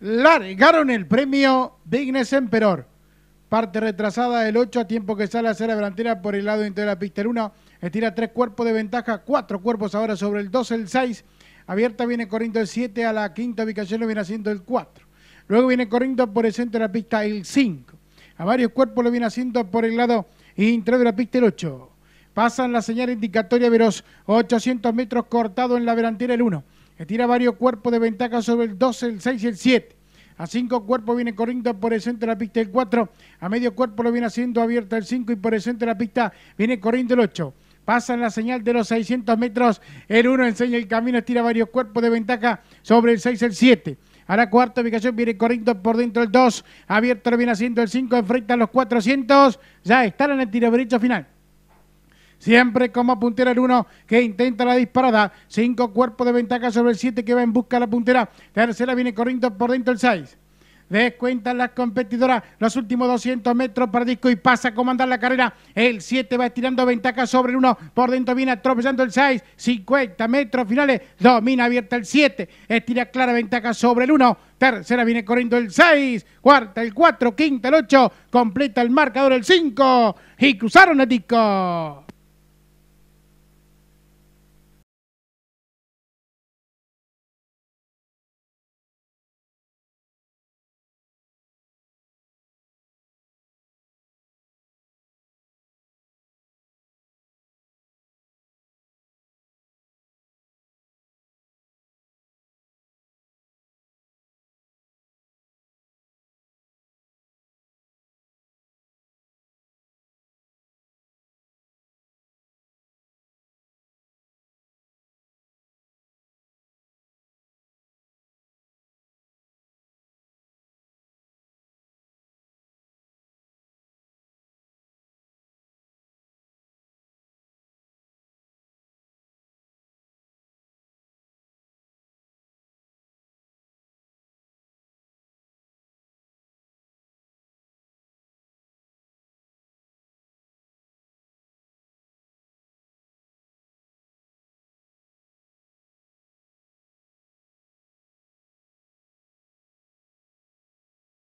largaron el premio de Emperor. Parte retrasada del 8 a tiempo que sale a hacer la por el lado interior de la pista. El 1 estira tres cuerpos de ventaja, cuatro cuerpos ahora sobre el 2, el 6. Abierta viene corriendo el 7 a la quinta ubicación, lo viene haciendo el 4. Luego viene corriendo por el centro de la pista el 5. A varios cuerpos lo viene haciendo por el lado interior de la pista el 8. Pasan la señal indicatoria los 800 metros cortado en la delantera el 1 que tira varios cuerpos de ventaja sobre el 2, el 6 y el 7. A 5 cuerpos viene corriendo por el centro de la pista el 4. A medio cuerpo lo viene haciendo abierto el 5 y por el centro de la pista viene corriendo el 8. en la señal de los 600 metros. El 1 enseña el camino, estira varios cuerpos de ventaja sobre el 6, y el 7. A la cuarta ubicación viene corriendo por dentro el 2. Abierto lo viene haciendo el 5, enfrenta a los 400. Ya están en el tiro derecho final. Siempre como puntera el 1 que intenta la disparada. Cinco cuerpos de ventaja sobre el 7 que va en busca de la puntera. Tercera viene corriendo por dentro el 6. Descuentan las competidoras los últimos 200 metros para disco y pasa a comandar la carrera. El 7 va estirando ventaja sobre el 1. Por dentro viene atropellando el 6. 50 metros finales. Domina abierta el 7. Estira clara ventaja sobre el 1. Tercera viene corriendo el 6. Cuarta el 4. Quinta el 8. Completa el marcador el 5. Y cruzaron el disco.